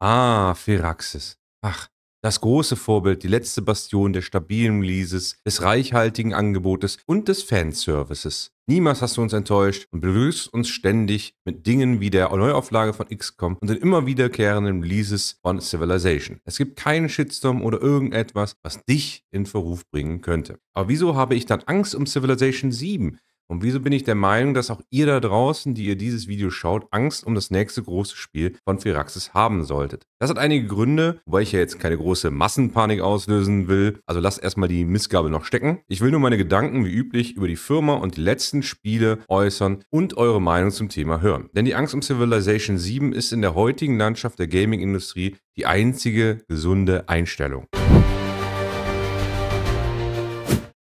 Ah, Phyraxis. Ach, das große Vorbild, die letzte Bastion der stabilen Releases, des reichhaltigen Angebotes und des Fanservices. Niemals hast du uns enttäuscht und begrüßt uns ständig mit Dingen wie der Neuauflage von XCOM und den immer wiederkehrenden Releases von Civilization. Es gibt keinen Shitstorm oder irgendetwas, was dich in Verruf bringen könnte. Aber wieso habe ich dann Angst um Civilization 7? Und wieso bin ich der Meinung, dass auch ihr da draußen, die ihr dieses Video schaut, Angst um das nächste große Spiel von Firaxis haben solltet? Das hat einige Gründe, wobei ich ja jetzt keine große Massenpanik auslösen will. Also lasst erstmal die Missgabe noch stecken. Ich will nur meine Gedanken wie üblich über die Firma und die letzten Spiele äußern und eure Meinung zum Thema hören. Denn die Angst um Civilization 7 ist in der heutigen Landschaft der Gaming-Industrie die einzige gesunde Einstellung.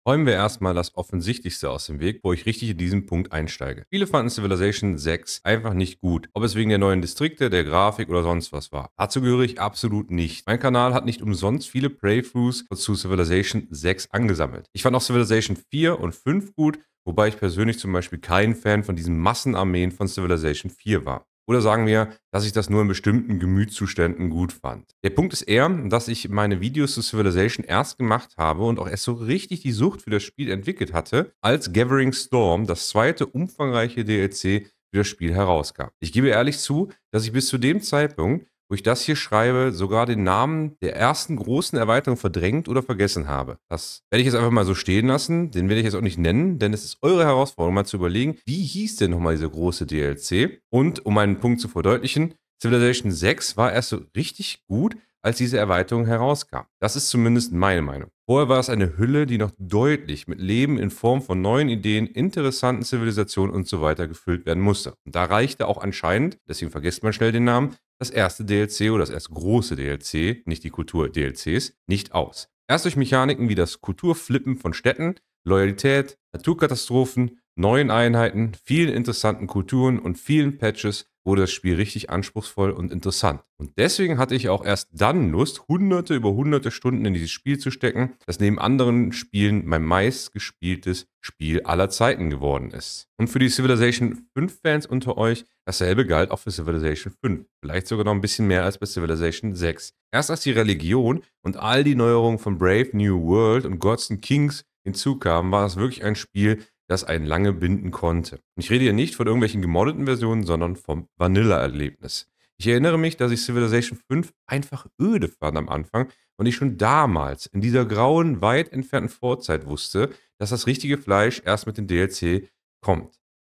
Räumen wir erstmal das Offensichtlichste aus dem Weg, wo ich richtig in diesen Punkt einsteige. Viele fanden Civilization 6 einfach nicht gut, ob es wegen der neuen Distrikte, der Grafik oder sonst was war. Dazu gehöre ich absolut nicht. Mein Kanal hat nicht umsonst viele Playthroughs zu Civilization 6 angesammelt. Ich fand auch Civilization 4 und 5 gut, Wobei ich persönlich zum Beispiel kein Fan von diesen Massenarmeen von Civilization 4 war oder sagen wir, dass ich das nur in bestimmten Gemütszuständen gut fand. Der Punkt ist eher, dass ich meine Videos zu Civilization erst gemacht habe und auch erst so richtig die Sucht für das Spiel entwickelt hatte, als Gathering Storm, das zweite umfangreiche DLC für das Spiel herauskam. Ich gebe ehrlich zu, dass ich bis zu dem Zeitpunkt wo ich das hier schreibe, sogar den Namen der ersten großen Erweiterung verdrängt oder vergessen habe. Das werde ich jetzt einfach mal so stehen lassen. Den werde ich jetzt auch nicht nennen, denn es ist eure Herausforderung, mal zu überlegen, wie hieß denn nochmal dieser große DLC? Und um einen Punkt zu verdeutlichen, Civilization 6 war erst so richtig gut, als diese Erweiterung herauskam. Das ist zumindest meine Meinung. Vorher war es eine Hülle, die noch deutlich mit Leben in Form von neuen Ideen, interessanten Zivilisationen und so weiter gefüllt werden musste. Und da reichte auch anscheinend, deswegen vergisst man schnell den Namen, das erste DLC oder das erste große DLC, nicht die Kultur-DLCs, nicht aus. Erst durch Mechaniken wie das Kulturflippen von Städten, Loyalität, Naturkatastrophen neuen Einheiten, vielen interessanten Kulturen und vielen Patches wurde das Spiel richtig anspruchsvoll und interessant. Und deswegen hatte ich auch erst dann Lust, hunderte über hunderte Stunden in dieses Spiel zu stecken, das neben anderen Spielen mein meistgespieltes Spiel aller Zeiten geworden ist. Und für die Civilization 5 Fans unter euch, dasselbe galt auch für Civilization 5. Vielleicht sogar noch ein bisschen mehr als bei Civilization 6. Erst als die Religion und all die Neuerungen von Brave New World und Gods and Kings hinzukamen, war es wirklich ein Spiel, das einen lange binden konnte. Und ich rede hier nicht von irgendwelchen gemoddeten Versionen, sondern vom Vanilla-Erlebnis. Ich erinnere mich, dass ich Civilization 5 einfach öde fand am Anfang und ich schon damals in dieser grauen, weit entfernten Vorzeit wusste, dass das richtige Fleisch erst mit dem DLC kommt.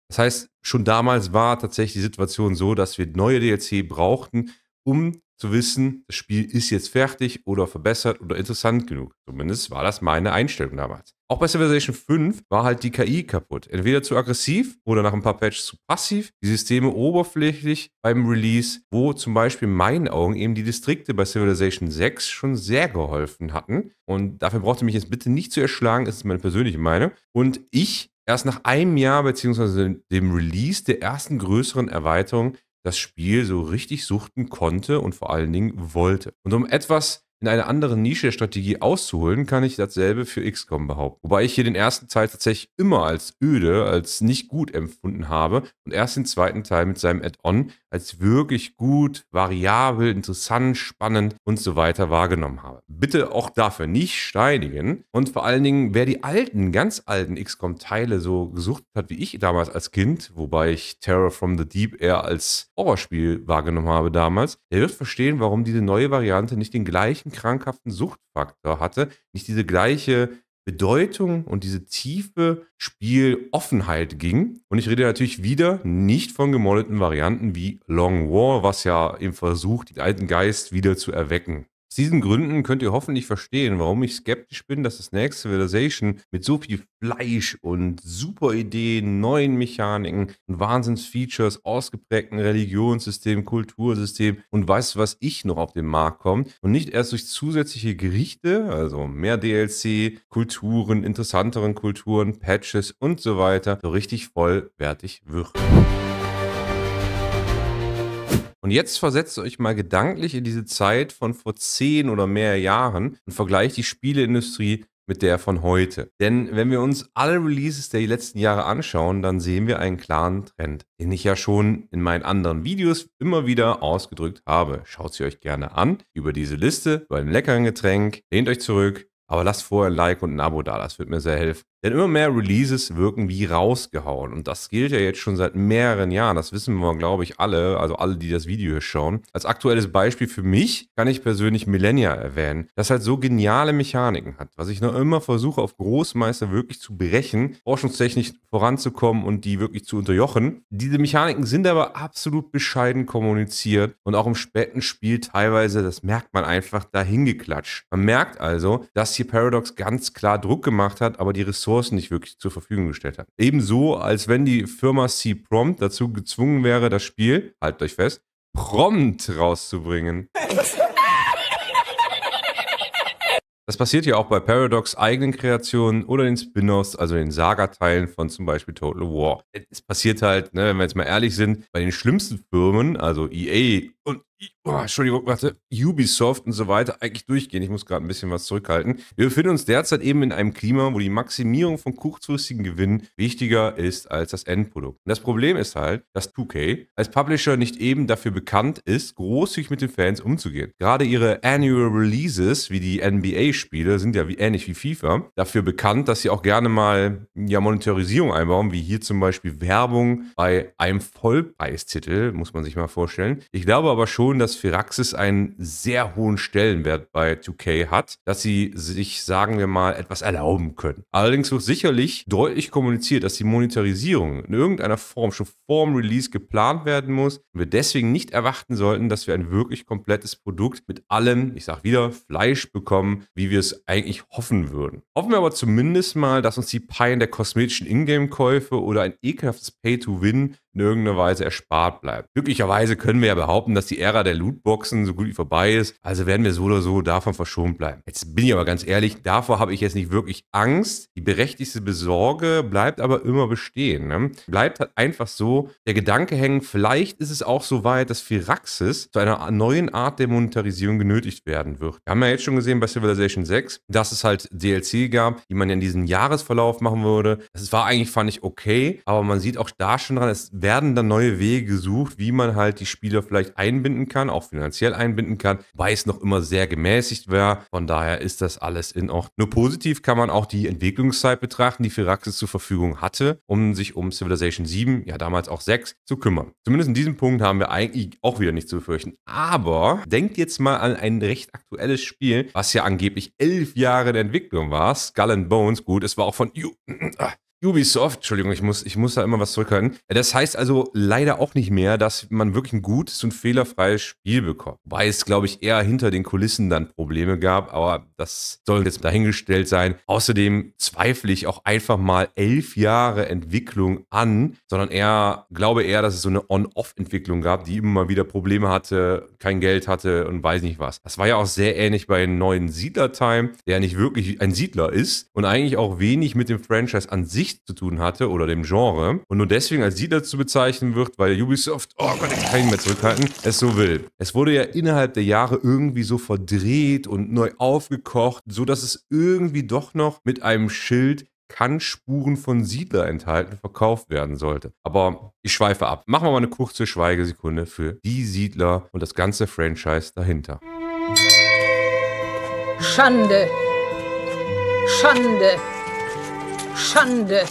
Das heißt, schon damals war tatsächlich die Situation so, dass wir neue DLC brauchten, um zu wissen, das Spiel ist jetzt fertig oder verbessert oder interessant genug. Zumindest war das meine Einstellung damals. Auch bei Civilization 5 war halt die KI kaputt. Entweder zu aggressiv oder nach ein paar Patches zu passiv. Die Systeme oberflächlich beim Release, wo zum Beispiel in meinen Augen eben die Distrikte bei Civilization 6 schon sehr geholfen hatten. Und dafür braucht ihr mich jetzt bitte nicht zu erschlagen, das ist meine persönliche Meinung. Und ich erst nach einem Jahr beziehungsweise dem Release der ersten größeren Erweiterung das Spiel so richtig suchten konnte und vor allen Dingen wollte. Und um etwas in eine andere Nische der Strategie auszuholen, kann ich dasselbe für XCOM behaupten. Wobei ich hier den ersten Teil tatsächlich immer als öde, als nicht gut empfunden habe und erst den zweiten Teil mit seinem Add-on als wirklich gut, variabel, interessant, spannend und so weiter wahrgenommen habe. Bitte auch dafür nicht steinigen und vor allen Dingen, wer die alten, ganz alten XCOM-Teile so gesucht hat wie ich damals als Kind, wobei ich Terror from the Deep eher als Horrorspiel wahrgenommen habe damals, der wird verstehen, warum diese neue Variante nicht den gleichen krankhaften Suchtfaktor hatte, nicht diese gleiche Bedeutung und diese tiefe Spieloffenheit ging. Und ich rede natürlich wieder nicht von gemoddeten Varianten wie Long War, was ja im Versuch, den alten Geist wieder zu erwecken, aus diesen Gründen könnt ihr hoffentlich verstehen, warum ich skeptisch bin, dass das Next Civilization mit so viel Fleisch und super Ideen, neuen Mechaniken und wahnsinns ausgeprägten Religionssystem, Kultursystem und weiß was ich noch auf den Markt kommt und nicht erst durch zusätzliche Gerichte, also mehr DLC, Kulturen, interessanteren Kulturen, Patches und so weiter, so richtig vollwertig wird. Und jetzt versetzt euch mal gedanklich in diese Zeit von vor zehn oder mehr Jahren und vergleicht die Spieleindustrie mit der von heute. Denn wenn wir uns alle Releases der letzten Jahre anschauen, dann sehen wir einen klaren Trend, den ich ja schon in meinen anderen Videos immer wieder ausgedrückt habe. Schaut sie euch gerne an über diese Liste, über ein leckeren Getränk, lehnt euch zurück, aber lasst vorher ein Like und ein Abo da, das wird mir sehr helfen. Denn immer mehr Releases wirken wie rausgehauen. Und das gilt ja jetzt schon seit mehreren Jahren. Das wissen wir, glaube ich, alle, also alle, die das Video hier schauen. Als aktuelles Beispiel für mich kann ich persönlich Millennia erwähnen, das halt so geniale Mechaniken hat. Was ich noch immer versuche, auf Großmeister wirklich zu brechen, forschungstechnisch voranzukommen und die wirklich zu unterjochen. Diese Mechaniken sind aber absolut bescheiden kommuniziert und auch im späten Spiel teilweise, das merkt man einfach, dahingeklatscht. Man merkt also, dass hier Paradox ganz klar Druck gemacht hat, aber die Ressourcen Ressourcen nicht wirklich zur Verfügung gestellt hat. Ebenso, als wenn die Firma C-Prompt dazu gezwungen wäre, das Spiel, haltet euch fest, prompt rauszubringen. Das passiert ja auch bei Paradox eigenen Kreationen oder den Spin-offs, also den Saga-Teilen von zum Beispiel Total War. Es passiert halt, ne, wenn wir jetzt mal ehrlich sind, bei den schlimmsten Firmen, also EA und oh, Entschuldigung, warte, Ubisoft und so weiter eigentlich durchgehen. Ich muss gerade ein bisschen was zurückhalten. Wir befinden uns derzeit eben in einem Klima, wo die Maximierung von kurzfristigen Gewinnen wichtiger ist als das Endprodukt. Und das Problem ist halt, dass 2K als Publisher nicht eben dafür bekannt ist, großzügig mit den Fans umzugehen. Gerade ihre Annual Releases, wie die NBA-Spiele, sind ja wie, ähnlich wie FIFA, dafür bekannt, dass sie auch gerne mal ja, Monetarisierung einbauen, wie hier zum Beispiel Werbung bei einem Vollpreistitel, muss man sich mal vorstellen. Ich glaube aber schon, dass Firaxis einen sehr hohen Stellenwert bei 2K hat, dass sie sich, sagen wir mal, etwas erlauben können. Allerdings wird sicherlich deutlich kommuniziert, dass die Monetarisierung in irgendeiner Form schon vorm Release geplant werden muss und wir deswegen nicht erwarten sollten, dass wir ein wirklich komplettes Produkt mit allem, ich sag wieder, Fleisch bekommen, wie wir es eigentlich hoffen würden. Hoffen wir aber zumindest mal, dass uns die Pein der kosmetischen Ingame-Käufe oder ein ekelhaftes Pay-to-Win in irgendeiner Weise erspart bleibt. Glücklicherweise können wir ja behaupten, dass die Ära der Lootboxen so gut wie vorbei ist. Also werden wir so oder so davon verschont bleiben. Jetzt bin ich aber ganz ehrlich, davor habe ich jetzt nicht wirklich Angst. Die berechtigte Besorge bleibt aber immer bestehen. Ne? Bleibt halt einfach so der Gedanke hängen, vielleicht ist es auch so weit, dass Firaxis zu einer neuen Art der Monetarisierung genötigt werden wird. Wir haben ja jetzt schon gesehen bei Civilization 6, dass es halt DLC gab, die man ja in diesem Jahresverlauf machen würde. Das war eigentlich, fand ich, okay, aber man sieht auch da schon dran, es werden dann neue Wege gesucht, wie man halt die Spieler vielleicht einbinden kann, auch finanziell einbinden kann, weil es noch immer sehr gemäßigt war. Von daher ist das alles in Ordnung. Nur positiv kann man auch die Entwicklungszeit betrachten, die Firaxis zur Verfügung hatte, um sich um Civilization 7, ja damals auch 6, zu kümmern. Zumindest in diesem Punkt haben wir eigentlich auch wieder nichts zu befürchten. Aber denkt jetzt mal an ein recht aktuelles Spiel, was ja angeblich elf Jahre in Entwicklung war, Skull and Bones. Gut, es war auch von ah. Ubisoft, Entschuldigung, ich muss, ich muss da immer was zurückhalten. Das heißt also leider auch nicht mehr, dass man wirklich ein gutes und fehlerfreies Spiel bekommt. Weil es, glaube ich, eher hinter den Kulissen dann Probleme gab, aber das soll jetzt dahingestellt sein. Außerdem zweifle ich auch einfach mal elf Jahre Entwicklung an, sondern eher, glaube eher, dass es so eine On-Off-Entwicklung gab, die immer wieder Probleme hatte, kein Geld hatte und weiß nicht was. Das war ja auch sehr ähnlich bei neuen Siedler-Time, der nicht wirklich ein Siedler ist und eigentlich auch wenig mit dem Franchise an sich Gesicht zu tun hatte oder dem Genre und nur deswegen als Siedler zu bezeichnen wird, weil Ubisoft, oh Gott, ich kann ihn mehr zurückhalten, es so will. Es wurde ja innerhalb der Jahre irgendwie so verdreht und neu aufgekocht, sodass es irgendwie doch noch mit einem Schild kann Spuren von Siedler enthalten, verkauft werden sollte. Aber ich schweife ab. Machen wir mal eine kurze Schweigesekunde für die Siedler und das ganze Franchise dahinter. Schande! Schande! Schande!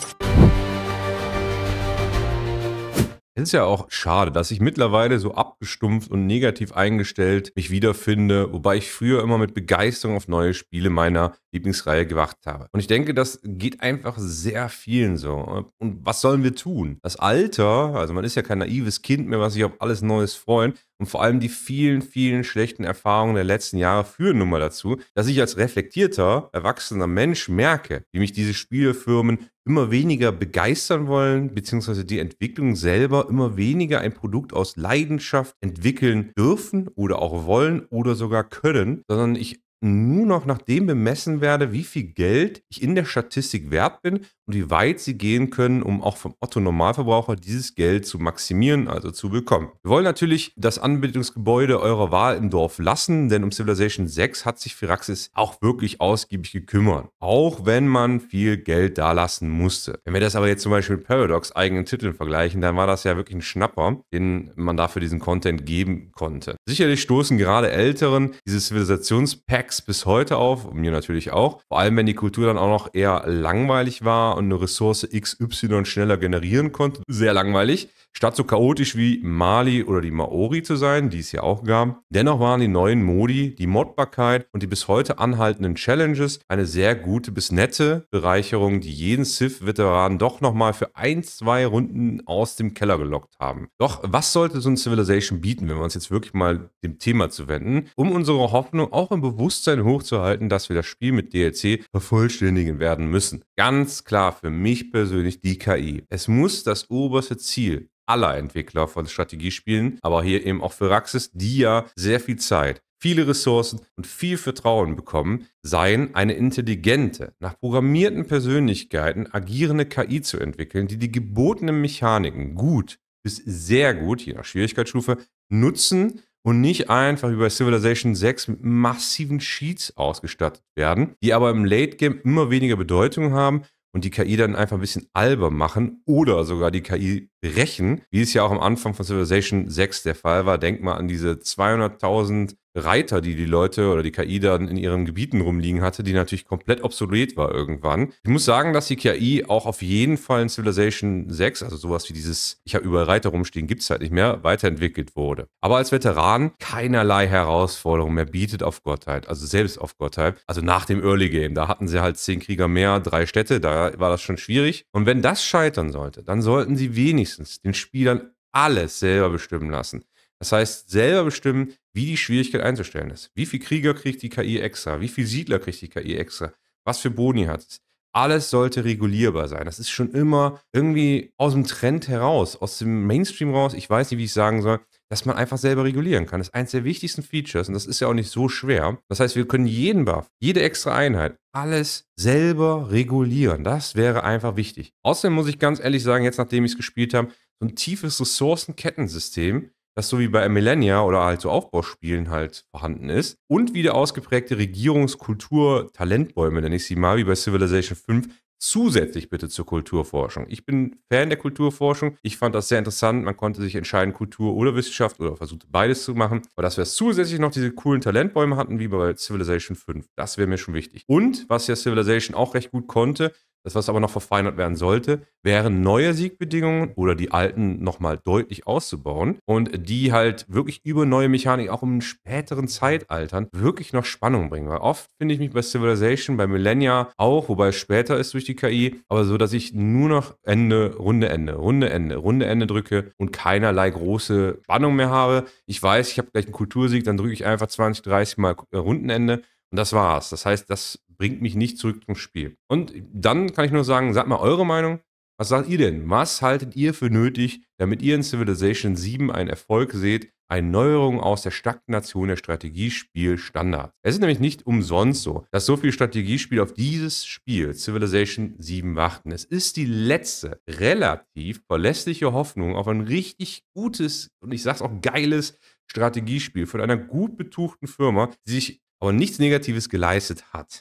Es ist ja auch schade, dass ich mittlerweile so ab abgestumpft und negativ eingestellt mich wiederfinde, wobei ich früher immer mit Begeisterung auf neue Spiele meiner Lieblingsreihe gewacht habe. Und ich denke, das geht einfach sehr vielen so. Und was sollen wir tun? Das Alter, also man ist ja kein naives Kind mehr, was sich auf alles Neues freuen. Und vor allem die vielen, vielen schlechten Erfahrungen der letzten Jahre führen nun mal dazu, dass ich als reflektierter, erwachsener Mensch merke, wie mich diese Spielefirmen immer weniger begeistern wollen, beziehungsweise die Entwicklung selber immer weniger ein Produkt aus Leidenschaft Gesellschaft entwickeln dürfen oder auch wollen oder sogar können, sondern ich nur noch nach dem bemessen werde, wie viel Geld ich in der Statistik wert bin und wie weit sie gehen können, um auch vom Otto Normalverbraucher dieses Geld zu maximieren, also zu bekommen. Wir wollen natürlich das Anbildungsgebäude eurer Wahl im Dorf lassen, denn um Civilization 6 hat sich Firaxis auch wirklich ausgiebig gekümmert, auch wenn man viel Geld da lassen musste. Wenn wir das aber jetzt zum Beispiel mit Paradox eigenen Titeln vergleichen, dann war das ja wirklich ein Schnapper, den man dafür diesen Content geben konnte. Sicherlich stoßen gerade Älteren diese Zivilisationspacks bis heute auf, mir natürlich auch, vor allem wenn die Kultur dann auch noch eher langweilig war und eine Ressource XY schneller generieren konnte. Sehr langweilig. Statt so chaotisch wie Mali oder die Maori zu sein, die es ja auch gab. Dennoch waren die neuen Modi, die Modbarkeit und die bis heute anhaltenden Challenges eine sehr gute bis nette Bereicherung, die jeden Civ-Veteran doch nochmal für ein, zwei Runden aus dem Keller gelockt haben. Doch was sollte so ein Civilization bieten, wenn wir uns jetzt wirklich mal dem Thema zuwenden, um unsere Hoffnung auch im Bewusstsein hochzuhalten, dass wir das Spiel mit DLC vervollständigen werden müssen? Ganz klar klar für mich persönlich die KI. Es muss das oberste Ziel aller Entwickler von Strategiespielen, aber hier eben auch für Raxis, die ja sehr viel Zeit, viele Ressourcen und viel Vertrauen bekommen, sein, eine intelligente, nach programmierten Persönlichkeiten agierende KI zu entwickeln, die die gebotenen Mechaniken gut bis sehr gut, je nach Schwierigkeitsstufe, nutzen und nicht einfach wie bei Civilization 6 mit massiven Cheats ausgestattet werden, die aber im Late Game immer weniger Bedeutung haben und die KI dann einfach ein bisschen albern machen oder sogar die KI rächen, wie es ja auch am Anfang von Civilization 6 der Fall war. Denk mal an diese 200.000 Reiter, die die Leute oder die KI dann in ihren Gebieten rumliegen hatte, die natürlich komplett obsolet war irgendwann. Ich muss sagen, dass die KI auch auf jeden Fall in Civilization 6, also sowas wie dieses, ich habe überall Reiter rumstehen, gibt es halt nicht mehr, weiterentwickelt wurde. Aber als Veteran keinerlei Herausforderung mehr bietet auf Gottheit, also selbst auf Gottheit. Also nach dem Early Game, da hatten sie halt zehn Krieger mehr, drei Städte, da war das schon schwierig. Und wenn das scheitern sollte, dann sollten sie wenigstens den Spielern alles selber bestimmen lassen. Das heißt, selber bestimmen, wie die Schwierigkeit einzustellen ist. Wie viel Krieger kriegt die KI extra? Wie viel Siedler kriegt die KI extra? Was für Boni hat es? Alles sollte regulierbar sein. Das ist schon immer irgendwie aus dem Trend heraus, aus dem Mainstream raus. Ich weiß nicht, wie ich sagen soll, dass man einfach selber regulieren kann. Das ist eines der wichtigsten Features und das ist ja auch nicht so schwer. Das heißt, wir können jeden Buff, jede extra Einheit, alles selber regulieren. Das wäre einfach wichtig. Außerdem muss ich ganz ehrlich sagen, jetzt nachdem ich es gespielt habe, so ein tiefes Ressourcenkettensystem das so wie bei Millennia oder halt so Aufbauspielen halt vorhanden ist. Und wieder ausgeprägte Regierungskultur, Talentbäume, nenne ich sie mal, wie bei Civilization 5, zusätzlich bitte zur Kulturforschung. Ich bin Fan der Kulturforschung. Ich fand das sehr interessant. Man konnte sich entscheiden, Kultur oder Wissenschaft oder versuchte beides zu machen. Aber dass wir zusätzlich noch diese coolen Talentbäume hatten, wie bei Civilization 5, das wäre mir schon wichtig. Und was ja Civilization auch recht gut konnte, das, was aber noch verfeinert werden sollte, wären neue Siegbedingungen oder die alten nochmal deutlich auszubauen und die halt wirklich über neue Mechanik auch in späteren Zeitaltern wirklich noch Spannung bringen. Weil oft finde ich mich bei Civilization, bei Millennia auch, wobei es später ist durch die KI, aber so, dass ich nur noch Ende, Runde, Ende, Runde, Ende, Runde, Ende drücke und keinerlei große Spannung mehr habe. Ich weiß, ich habe gleich einen Kultursieg, dann drücke ich einfach 20, 30 Mal äh, Rundenende und das war's. Das heißt, das bringt mich nicht zurück zum Spiel. Und dann kann ich nur sagen, sagt mal eure Meinung. Was sagt ihr denn? Was haltet ihr für nötig, damit ihr in Civilization 7 einen Erfolg seht, eine Neuerung aus der Stagnation der Strategiespielstandards. Es ist nämlich nicht umsonst so, dass so viele Strategiespiele auf dieses Spiel Civilization 7 warten. Es ist die letzte relativ verlässliche Hoffnung auf ein richtig gutes und ich sag's auch geiles Strategiespiel von einer gut betuchten Firma, die sich aber nichts Negatives geleistet hat.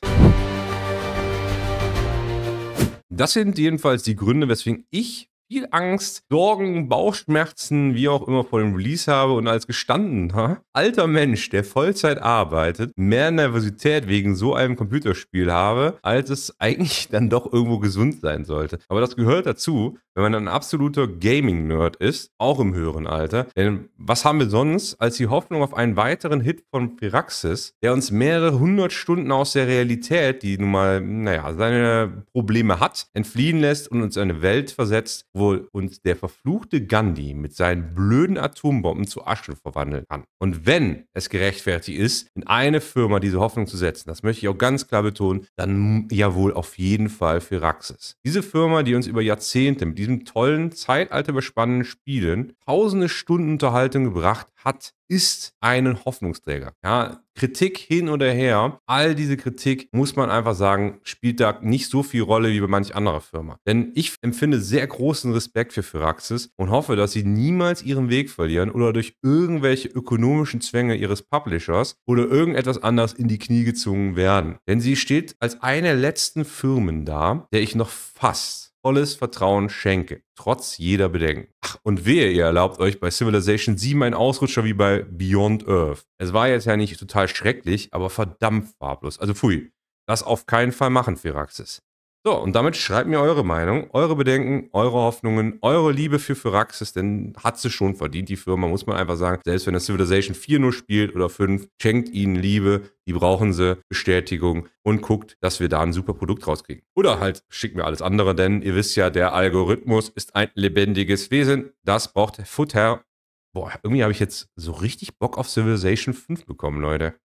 Das sind jedenfalls die Gründe, weswegen ich viel Angst, Sorgen, Bauchschmerzen, wie auch immer vor dem Release habe und als gestandener alter Mensch, der Vollzeit arbeitet, mehr Nervosität wegen so einem Computerspiel habe, als es eigentlich dann doch irgendwo gesund sein sollte. Aber das gehört dazu, wenn man ein absoluter Gaming-Nerd ist, auch im höheren Alter. Denn was haben wir sonst als die Hoffnung auf einen weiteren Hit von Piraxis, der uns mehrere hundert Stunden aus der Realität, die nun mal, naja, seine Probleme hat, entfliehen lässt und uns eine Welt versetzt, wo wohl uns der verfluchte Gandhi mit seinen blöden Atombomben zu Asche verwandeln kann. Und wenn es gerechtfertigt ist, in eine Firma diese Hoffnung zu setzen, das möchte ich auch ganz klar betonen, dann ja wohl auf jeden Fall für Raxis. Diese Firma, die uns über Jahrzehnte mit diesem tollen, zeitalterbespannenden Spielen tausende Stunden Unterhaltung gebracht hat, ist einen Hoffnungsträger. Ja, Kritik hin oder her, all diese Kritik, muss man einfach sagen, spielt da nicht so viel Rolle wie bei manch anderer Firma. Denn ich empfinde sehr großen Respekt für Firaxis und hoffe, dass sie niemals ihren Weg verlieren oder durch irgendwelche ökonomischen Zwänge ihres Publishers oder irgendetwas anderes in die Knie gezwungen werden. Denn sie steht als eine der letzten Firmen da, der ich noch fast volles Vertrauen schenke, trotz jeder Bedenken. Ach, und wehe, ihr erlaubt euch bei Civilization 7 einen Ausrutscher wie bei Beyond Earth. Es war jetzt ja nicht total schrecklich, aber verdammt farblos. Also pfui. Das auf keinen Fall machen, Firaxis. So, und damit schreibt mir eure Meinung, eure Bedenken, eure Hoffnungen, eure Liebe für Phyrexis, denn hat sie schon verdient, die Firma, muss man einfach sagen. Selbst wenn das Civilization 4 nur spielt oder 5, schenkt ihnen Liebe, die brauchen sie, Bestätigung und guckt, dass wir da ein super Produkt rauskriegen. Oder halt schickt mir alles andere, denn ihr wisst ja, der Algorithmus ist ein lebendiges Wesen, das braucht Futter. Boah, irgendwie habe ich jetzt so richtig Bock auf Civilization 5 bekommen, Leute.